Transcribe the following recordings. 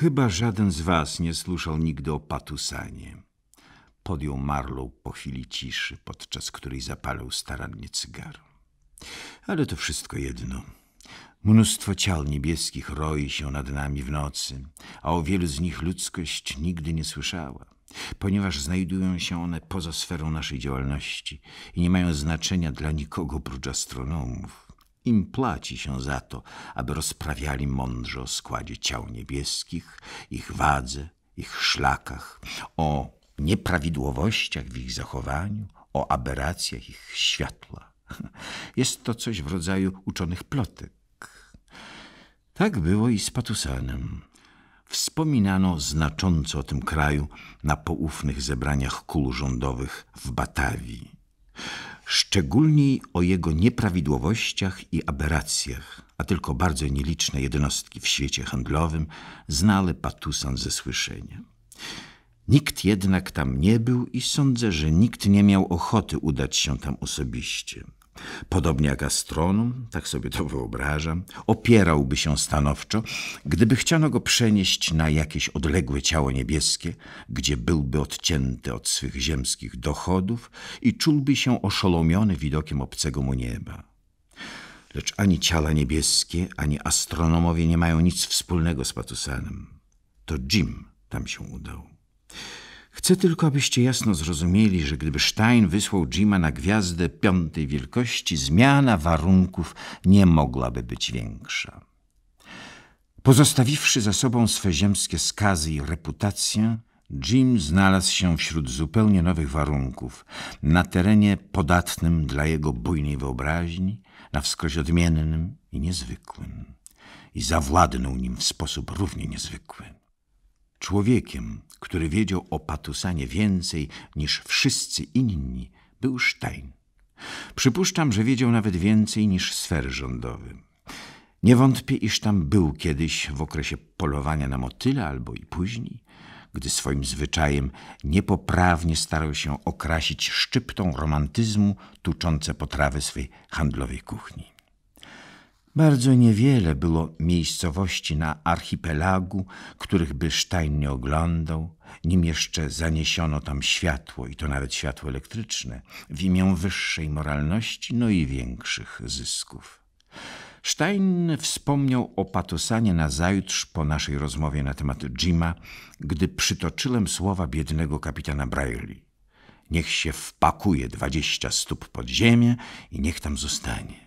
Chyba żaden z was nie słyszał nigdy o patusanie. Podjął Marlow po chwili ciszy, podczas której zapalał starannie cygar. Ale to wszystko jedno. Mnóstwo ciał niebieskich roi się nad nami w nocy, a o wielu z nich ludzkość nigdy nie słyszała, ponieważ znajdują się one poza sferą naszej działalności i nie mają znaczenia dla nikogo prócz astronomów. Im płaci się za to, aby rozprawiali mądrze o składzie ciał niebieskich, ich wadze, ich szlakach, o nieprawidłowościach w ich zachowaniu, o aberracjach ich światła. Jest to coś w rodzaju uczonych plotek. Tak było i z Patusanem. Wspominano znacząco o tym kraju na poufnych zebraniach kul rządowych w Batawii szczególniej o jego nieprawidłowościach i aberracjach, a tylko bardzo nieliczne jednostki w świecie handlowym znale Patusan ze słyszenia. Nikt jednak tam nie był i sądzę, że nikt nie miał ochoty udać się tam osobiście. Podobnie jak astronom, tak sobie to wyobrażam, opierałby się stanowczo, gdyby chciano go przenieść na jakieś odległe ciało niebieskie, gdzie byłby odcięty od swych ziemskich dochodów i czułby się oszolomiony widokiem obcego mu nieba. Lecz ani ciała niebieskie, ani astronomowie nie mają nic wspólnego z Patusanem. To Jim tam się udał. Chcę tylko, abyście jasno zrozumieli, że gdyby Stein wysłał Jima na gwiazdę piątej wielkości, zmiana warunków nie mogłaby być większa. Pozostawiwszy za sobą swe ziemskie skazy i reputację, Jim znalazł się wśród zupełnie nowych warunków, na terenie podatnym dla jego bujnej wyobraźni, na wskroś odmiennym i niezwykłym. I zawładnął nim w sposób równie niezwykły. Człowiekiem, który wiedział o Patusanie więcej niż wszyscy inni, był Stein. Przypuszczam, że wiedział nawet więcej niż sfer rządowy. Nie wątpię, iż tam był kiedyś w okresie polowania na motyle albo i później, gdy swoim zwyczajem niepoprawnie starał się okrasić szczyptą romantyzmu tuczące potrawy swej handlowej kuchni. Bardzo niewiele było miejscowości na archipelagu, których by Stein nie oglądał, nim jeszcze zaniesiono tam światło, i to nawet światło elektryczne, w imię wyższej moralności, no i większych zysków. Stein wspomniał o patosanie nazajutrz po naszej rozmowie na temat Jima, gdy przytoczyłem słowa biednego kapitana Brierly. Niech się wpakuje dwadzieścia stóp pod ziemię i niech tam zostanie.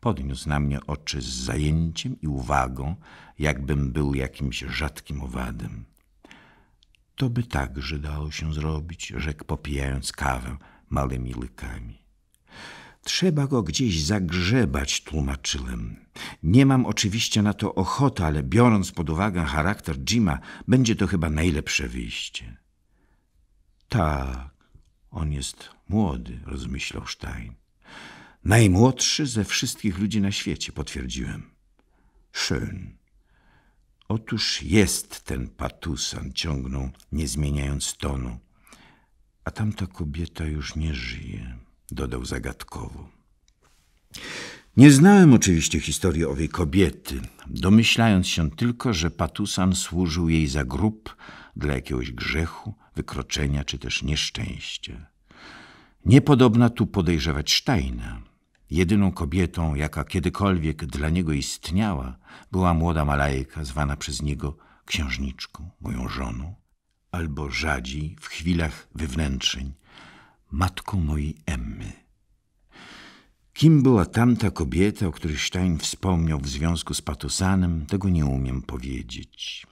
Podniósł na mnie oczy z zajęciem i uwagą, jakbym był jakimś rzadkim owadem. To by także dało się zrobić, rzekł popijając kawę małymi łykami. Trzeba go gdzieś zagrzebać, tłumaczyłem. Nie mam oczywiście na to ochoty, ale biorąc pod uwagę charakter Jima, będzie to chyba najlepsze wyjście. Tak, on jest młody, rozmyślał Stein. Najmłodszy ze wszystkich ludzi na świecie, potwierdziłem. Schön. Otóż jest ten patusan, ciągnął, nie zmieniając tonu. A tamta kobieta już nie żyje, dodał zagadkowo. Nie znałem oczywiście historii owej kobiety, domyślając się tylko, że patusan służył jej za grób dla jakiegoś grzechu, wykroczenia czy też nieszczęścia. Niepodobna tu podejrzewać Steina. Jedyną kobietą, jaka kiedykolwiek dla niego istniała, była młoda Malajka, zwana przez niego księżniczką, moją żoną, albo rzadziej w chwilach wywnętrzeń, matką mojej Emmy. Kim była tamta kobieta, o której Stein wspomniał w związku z Patosanem, tego nie umiem powiedzieć.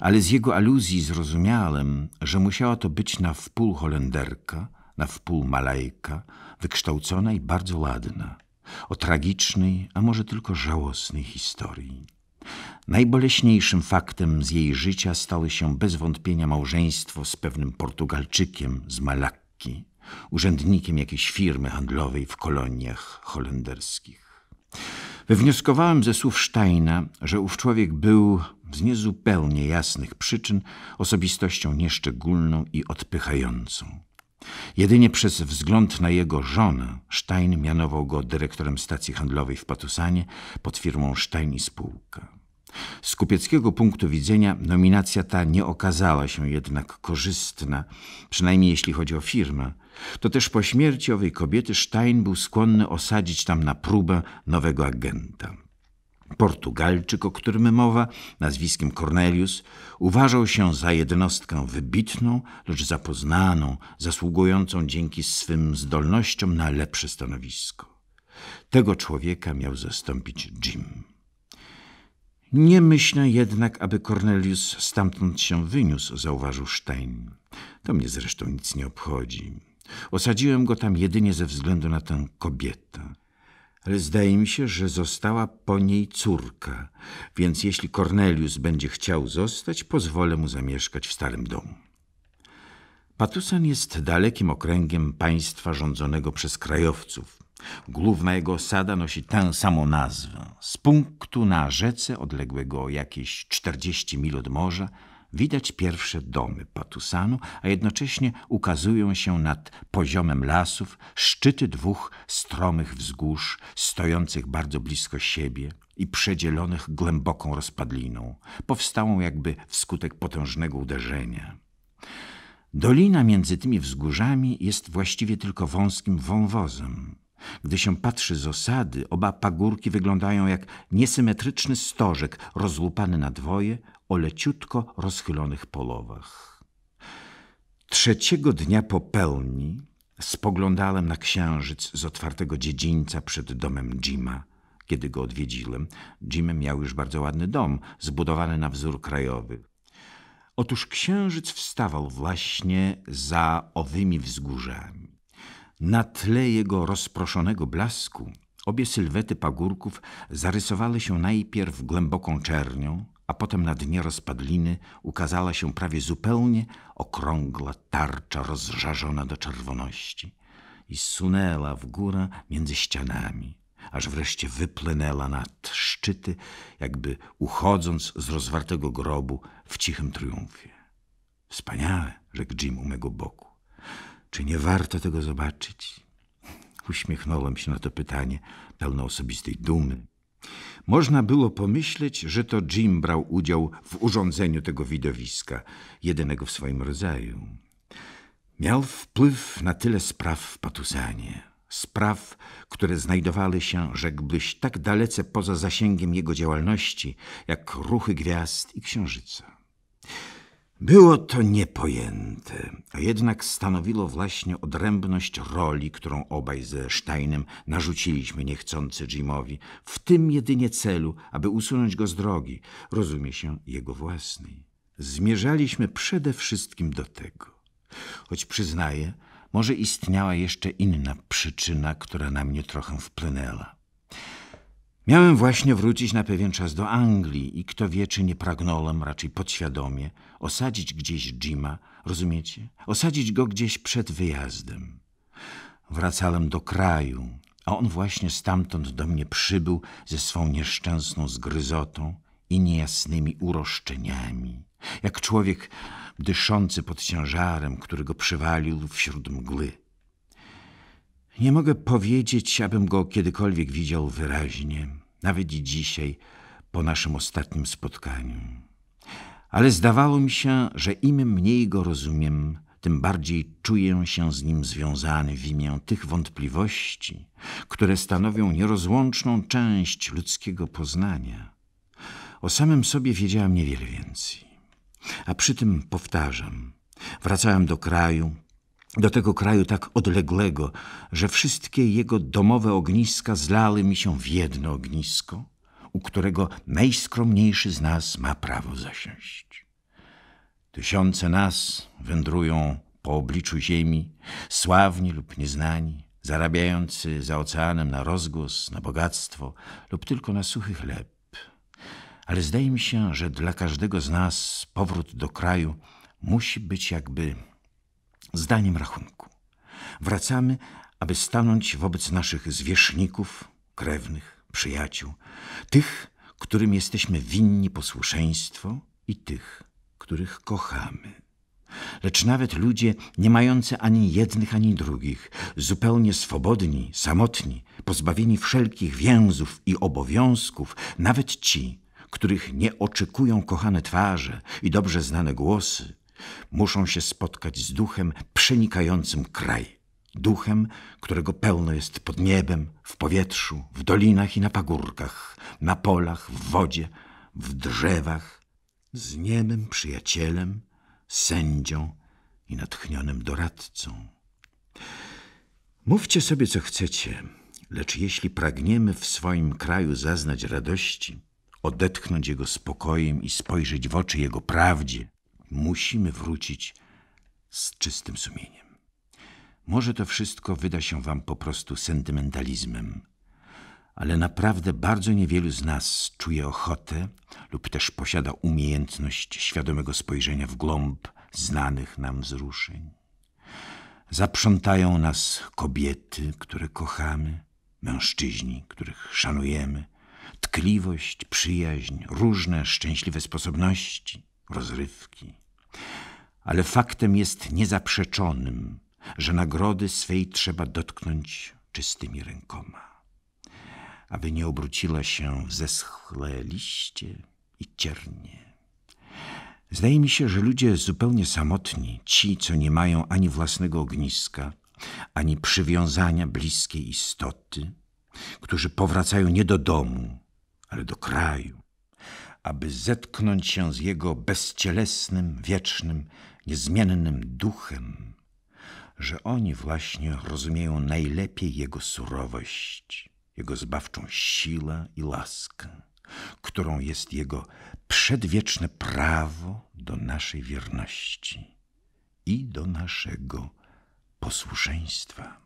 Ale z jego aluzji zrozumiałem, że musiała to być na wpół Holenderka, na wpół Malajka wykształcona i bardzo ładna, o tragicznej, a może tylko żałosnej historii. Najboleśniejszym faktem z jej życia stały się bez wątpienia małżeństwo z pewnym Portugalczykiem z Malakki, urzędnikiem jakiejś firmy handlowej w koloniach holenderskich. Wywnioskowałem ze słów Steina, że ów człowiek był z niezupełnie jasnych przyczyn osobistością nieszczególną i odpychającą. Jedynie przez wzgląd na jego żonę Stein mianował go dyrektorem stacji handlowej w Patusanie pod firmą Stein i Spółka. Z kupieckiego punktu widzenia nominacja ta nie okazała się jednak korzystna, przynajmniej jeśli chodzi o firmę. To też po śmierci owej kobiety Stein był skłonny osadzić tam na próbę nowego agenta. Portugalczyk, o którym mowa, nazwiskiem Cornelius, uważał się za jednostkę wybitną, lecz zapoznaną, zasługującą dzięki swym zdolnościom na lepsze stanowisko. Tego człowieka miał zastąpić Jim. Nie myślę jednak, aby Cornelius stamtąd się wyniósł, zauważył Stein. To mnie zresztą nic nie obchodzi. Osadziłem go tam jedynie ze względu na tę kobietę ale zdaje mi się, że została po niej córka, więc jeśli Cornelius będzie chciał zostać, pozwolę mu zamieszkać w starym domu. Patusan jest dalekim okręgiem państwa rządzonego przez krajowców. Główna jego osada nosi tę samą nazwę. Z punktu na rzece, odległego jakieś 40 mil od morza, Widać pierwsze domy Patusanu, a jednocześnie ukazują się nad poziomem lasów szczyty dwóch stromych wzgórz, stojących bardzo blisko siebie i przedzielonych głęboką rozpadliną, powstałą jakby wskutek potężnego uderzenia. Dolina między tymi wzgórzami jest właściwie tylko wąskim wąwozem. Gdy się patrzy z osady, oba pagórki wyglądają jak niesymetryczny stożek rozłupany na dwoje, o leciutko rozchylonych polowach. Trzeciego dnia po pełni spoglądałem na księżyc z otwartego dziedzińca przed domem Jima, kiedy go odwiedziłem. Jim miał już bardzo ładny dom, zbudowany na wzór krajowy. Otóż księżyc wstawał właśnie za owymi wzgórzami. Na tle jego rozproszonego blasku obie sylwety pagórków zarysowały się najpierw głęboką czernią, a potem na dnie rozpadliny ukazała się prawie zupełnie okrągła tarcza rozżarzona do czerwoności i sunęła w górę między ścianami, aż wreszcie wyplenęła nad szczyty, jakby uchodząc z rozwartego grobu w cichym triumfie. Wspaniałe, rzekł Jim u mego boku. Czy nie warto tego zobaczyć? Uśmiechnąłem się na to pytanie, pełno osobistej dumy. Można było pomyśleć, że to Jim brał udział w urządzeniu tego widowiska, jedynego w swoim rodzaju. Miał wpływ na tyle spraw w Patusanie. Spraw, które znajdowały się, rzekłbyś, tak dalece poza zasięgiem jego działalności, jak ruchy gwiazd i księżyca. Było to niepojęte, a jednak stanowiło właśnie odrębność roli, którą obaj ze Steinem narzuciliśmy niechcący Jimowi, w tym jedynie celu, aby usunąć go z drogi, rozumie się jego własnej. Zmierzaliśmy przede wszystkim do tego. Choć przyznaję, może istniała jeszcze inna przyczyna, która na mnie trochę wpłynęła. Miałem właśnie wrócić na pewien czas do Anglii i kto wie, czy nie pragnąłem raczej podświadomie osadzić gdzieś Jima, rozumiecie? Osadzić go gdzieś przed wyjazdem. Wracałem do kraju, a on właśnie stamtąd do mnie przybył ze swą nieszczęsną zgryzotą i niejasnymi uroszczeniami. Jak człowiek dyszący pod ciężarem, który go przywalił wśród mgły. Nie mogę powiedzieć, abym go kiedykolwiek widział wyraźnie nawet i dzisiaj, po naszym ostatnim spotkaniu. Ale zdawało mi się, że im mniej go rozumiem, tym bardziej czuję się z nim związany w imię tych wątpliwości, które stanowią nierozłączną część ludzkiego poznania. O samym sobie wiedziałem niewiele więcej. A przy tym powtarzam, wracałem do kraju, do tego kraju tak odległego, że wszystkie jego domowe ogniska zlały mi się w jedno ognisko, u którego najskromniejszy z nas ma prawo zasiąść. Tysiące nas wędrują po obliczu ziemi, sławni lub nieznani, zarabiający za oceanem na rozgłos, na bogactwo lub tylko na suchy chleb. Ale zdaje mi się, że dla każdego z nas powrót do kraju musi być jakby zdaniem rachunku. Wracamy, aby stanąć wobec naszych zwierzchników, krewnych, przyjaciół, tych, którym jesteśmy winni posłuszeństwo i tych, których kochamy. Lecz nawet ludzie nie mający ani jednych, ani drugich, zupełnie swobodni, samotni, pozbawieni wszelkich więzów i obowiązków, nawet ci, których nie oczekują kochane twarze i dobrze znane głosy, muszą się spotkać z duchem przenikającym kraj. Duchem, którego pełno jest pod niebem, w powietrzu, w dolinach i na pagórkach, na polach, w wodzie, w drzewach, z niemym przyjacielem, sędzią i natchnionym doradcą. Mówcie sobie, co chcecie, lecz jeśli pragniemy w swoim kraju zaznać radości, odetchnąć jego spokojem i spojrzeć w oczy jego prawdzie, musimy wrócić z czystym sumieniem. Może to wszystko wyda się wam po prostu sentymentalizmem, ale naprawdę bardzo niewielu z nas czuje ochotę lub też posiada umiejętność świadomego spojrzenia w głąb znanych nam wzruszeń. Zaprzątają nas kobiety, które kochamy, mężczyźni, których szanujemy, tkliwość, przyjaźń, różne szczęśliwe sposobności – rozrywki. Ale faktem jest niezaprzeczonym, że nagrody swej trzeba dotknąć czystymi rękoma, aby nie obróciła się w zeschłe liście i ciernie. Zdaje mi się, że ludzie zupełnie samotni, ci, co nie mają ani własnego ogniska, ani przywiązania bliskiej istoty, którzy powracają nie do domu, ale do kraju, aby zetknąć się z jego bezcielesnym, wiecznym, niezmiennym duchem, że oni właśnie rozumieją najlepiej jego surowość, jego zbawczą siłę i laskę, którą jest jego przedwieczne prawo do naszej wierności i do naszego posłuszeństwa.